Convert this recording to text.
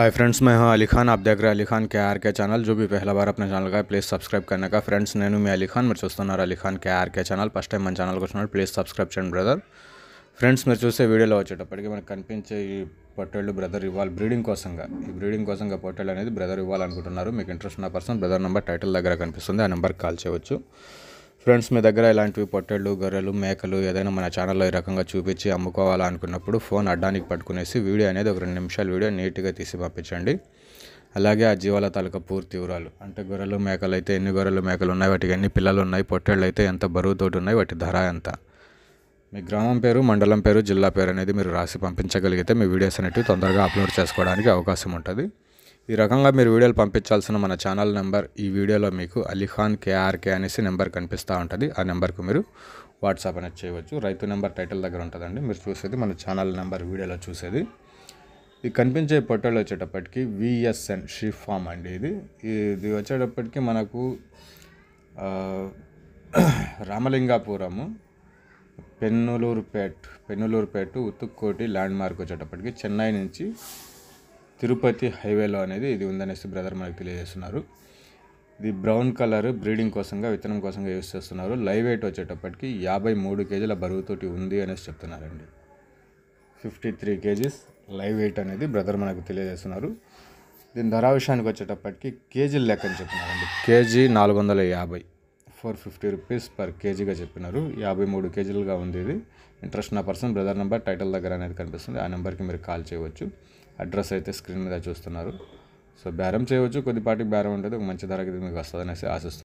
hi friends మే हूं अली खान आप देख रहे हैं अली खान के आर के चैनल ఛానల్ का ప్లీజ్ సబ్స్క్రైబ్ కన్నా ఫ్రెండ్స్ నేను మీ అలీ ఖాన్ మీరు చూస్తున్నారు అలీ ఖాన్ కే ఛానల్ ఫస్ట్ టైం మన ఛానల్కి వచ్చినాడు ప్లీజ్ సబ్స్క్రైబ్ చేయండి బ్రదర్ ఫ్రెండ్స్ మీరు చూసే వీడియోలో వచ్చేటప్పటికి మనకు కనిపించే ఈ పొట్టేళ్ళు బ్రదర్ ఇవ్వాలి బ్రీడింగ్ కోసంగా ఈ బ్రీడింగ్ కోసంగా పొట్టేళ్ళు అనేది బ్రదర్ ఇవ్వాలనుకుంటున్నారు మీకు ఇంట్రెస్ట్ ఉన్న పర్సన్ బ్రదర్ నెంబర్ టైటిల్ దగ్గర కనిపిస్తుంది ఆ నెంబర్ కాల్ చేయవచ్చు ఫ్రెండ్స్ మీ దగ్గర ఇలాంటివి పొట్టెళ్ళు గొర్రెలు మేకలు ఏదైనా మన ఛానల్లో ఈ రకంగా చూపించి అమ్ముకోవాలనుకున్నప్పుడు ఫోన్ అడ్డానికి పట్టుకునేసి వీడియో అనేది ఒక రెండు నిమిషాలు వీడియో నీట్గా తీసి పంపించండి అలాగే ఆ జీవాల తాలూకా పూర్తి వివరాలు అంటే గొర్రెలు మేకలు అయితే ఎన్ని గొర్రెలు మేకలు ఉన్నాయి వాటికి ఎన్ని పిల్లలు ఉన్నాయి పొట్టేళ్ళు అయితే ఎంత బరువుతోటి ఉన్నాయి వాటి ధర ఎంత మీ గ్రామం పేరు మండలం పేరు జిల్లా పేరు అనేది మీరు రాసి పంపించగలిగితే మీ వీడియోస్ అనేవి తొందరగా అప్లోడ్ చేసుకోవడానికి అవకాశం ఉంటుంది ఈ రకంగా మీరు వీడియోలు పంపించాల్సిన మన ఛానల్ నెంబర్ ఈ వీడియోలో మీకు అలీఖాన్ కేఆర్కే అనేసి నెంబర్ కనిపిస్తూ ఉంటుంది ఆ నెంబర్కు మీరు వాట్సాప్ అనేది చేయవచ్చు రైతు నెంబర్ టైటిల్ దగ్గర ఉంటుందండి మీరు చూసేది మన ఛానల్ నెంబర్ వీడియోలో చూసేది ఇది కనిపించే పొట్టలు వచ్చేటప్పటికి విఎస్ఎన్ షీ ఫామ్ అండి ఇది ఇది వచ్చేటప్పటికి మనకు రామలింగాపురము పెన్నులూరుపేట్ పెన్నులూరుపేట ఉత్తుక్కోటి ల్యాండ్ మార్క్ వచ్చేటప్పటికి చెన్నై నుంచి తిరుపతి హైవేలో అనేది ఇది ఉందనేసి బ్రదర్ మనకి తెలియజేస్తున్నారు ఇది బ్రౌన్ కలర్ బ్రీడింగ్ కోసంగా విత్తనం కోసంగా యూస్ చేస్తున్నారు లైవ్ వెయిట్ వచ్చేటప్పటికి యాభై మూడు కేజీల బరువుతోటి ఉంది అనేసి చెప్తున్నారండి fifty three kgs live weight అనేది బ్రదర్ మనకు తెలియజేస్తున్నారు దీని ధర విషయానికి వచ్చేటప్పటికి కేజీలు లెక్క అని చెప్తున్నారండి కేజీ నాలుగు వందల యాభై ఫోర్ ఫిఫ్టీ రూపీస్ పర్ కేజీగా చెప్పినారు యాభై మూడు కేజీలుగా ఉంది ఇది ఇంట్రెస్ట్ నా పర్సన్ బ్రదర్ నెంబర్ టైటిల్ దగ్గర అనేది కనిపిస్తుంది ఆ నెంబర్కి మీరు కాల్ చేయవచ్చు అడ్రస్ అయితే స్క్రీన్ మీద చూస్తున్నారు సో బేరం చేయవచ్చు కొద్దిపాటికి బేరం ఉంటుంది ఒక మంచి ధరకి మీకు వస్తుంది అనేసి ఆశిస్తున్నాను